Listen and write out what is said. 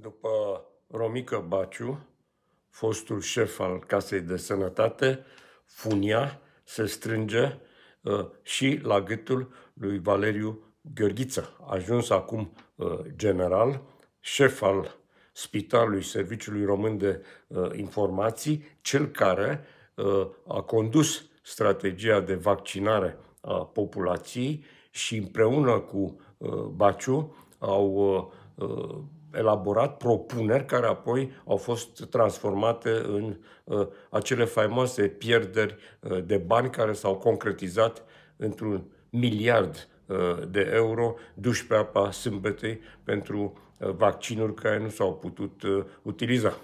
După Romică Baciu, fostul șef al Casei de Sănătate, funia se strânge uh, și la gâtul lui Valeriu Gheorghiță, ajuns acum uh, general, șef al Spitalului Serviciului Român de uh, Informații, cel care uh, a condus strategia de vaccinare a populației și împreună cu uh, Baciu au uh, elaborat propuneri care apoi au fost transformate în uh, acele faimoase pierderi uh, de bani care s-au concretizat într-un miliard uh, de euro duși pe apa sâmbetei pentru uh, vaccinuri care nu s-au putut uh, utiliza.